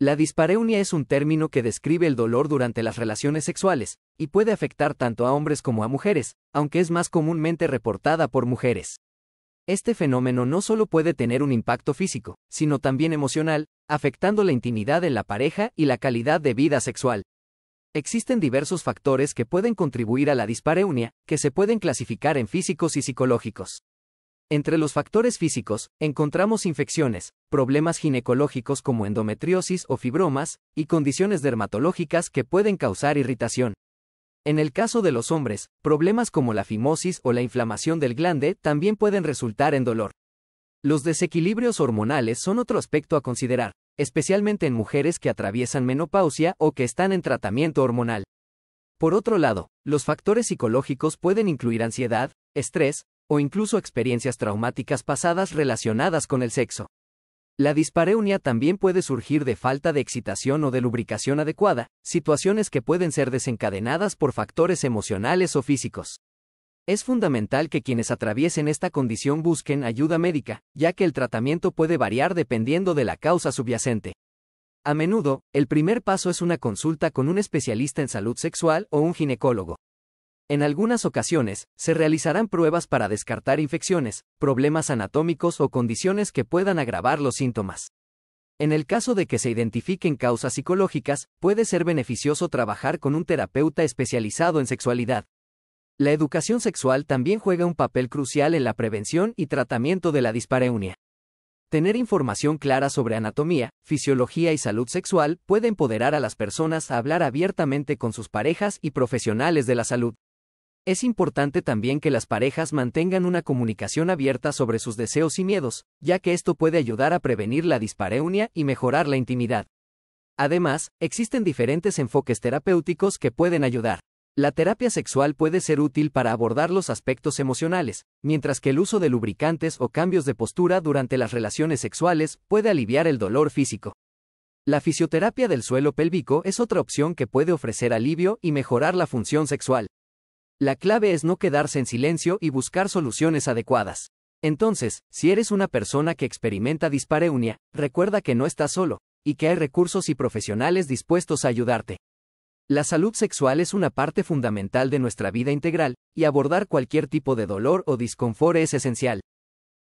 La dispareunia es un término que describe el dolor durante las relaciones sexuales, y puede afectar tanto a hombres como a mujeres, aunque es más comúnmente reportada por mujeres. Este fenómeno no solo puede tener un impacto físico, sino también emocional, afectando la intimidad en la pareja y la calidad de vida sexual. Existen diversos factores que pueden contribuir a la dispareunia, que se pueden clasificar en físicos y psicológicos. Entre los factores físicos, encontramos infecciones, problemas ginecológicos como endometriosis o fibromas, y condiciones dermatológicas que pueden causar irritación. En el caso de los hombres, problemas como la fimosis o la inflamación del glande también pueden resultar en dolor. Los desequilibrios hormonales son otro aspecto a considerar, especialmente en mujeres que atraviesan menopausia o que están en tratamiento hormonal. Por otro lado, los factores psicológicos pueden incluir ansiedad, estrés, o incluso experiencias traumáticas pasadas relacionadas con el sexo. La dispareunia también puede surgir de falta de excitación o de lubricación adecuada, situaciones que pueden ser desencadenadas por factores emocionales o físicos. Es fundamental que quienes atraviesen esta condición busquen ayuda médica, ya que el tratamiento puede variar dependiendo de la causa subyacente. A menudo, el primer paso es una consulta con un especialista en salud sexual o un ginecólogo. En algunas ocasiones, se realizarán pruebas para descartar infecciones, problemas anatómicos o condiciones que puedan agravar los síntomas. En el caso de que se identifiquen causas psicológicas, puede ser beneficioso trabajar con un terapeuta especializado en sexualidad. La educación sexual también juega un papel crucial en la prevención y tratamiento de la dispareunia. Tener información clara sobre anatomía, fisiología y salud sexual puede empoderar a las personas a hablar abiertamente con sus parejas y profesionales de la salud. Es importante también que las parejas mantengan una comunicación abierta sobre sus deseos y miedos, ya que esto puede ayudar a prevenir la dispareunia y mejorar la intimidad. Además, existen diferentes enfoques terapéuticos que pueden ayudar. La terapia sexual puede ser útil para abordar los aspectos emocionales, mientras que el uso de lubricantes o cambios de postura durante las relaciones sexuales puede aliviar el dolor físico. La fisioterapia del suelo pélvico es otra opción que puede ofrecer alivio y mejorar la función sexual. La clave es no quedarse en silencio y buscar soluciones adecuadas. Entonces, si eres una persona que experimenta dispareunia, recuerda que no estás solo, y que hay recursos y profesionales dispuestos a ayudarte. La salud sexual es una parte fundamental de nuestra vida integral, y abordar cualquier tipo de dolor o disconfort es esencial.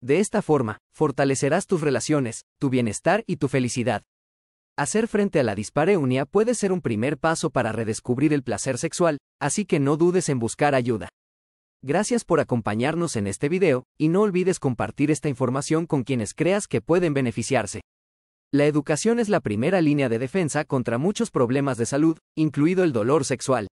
De esta forma, fortalecerás tus relaciones, tu bienestar y tu felicidad. Hacer frente a la dispareunia puede ser un primer paso para redescubrir el placer sexual, así que no dudes en buscar ayuda. Gracias por acompañarnos en este video, y no olvides compartir esta información con quienes creas que pueden beneficiarse. La educación es la primera línea de defensa contra muchos problemas de salud, incluido el dolor sexual.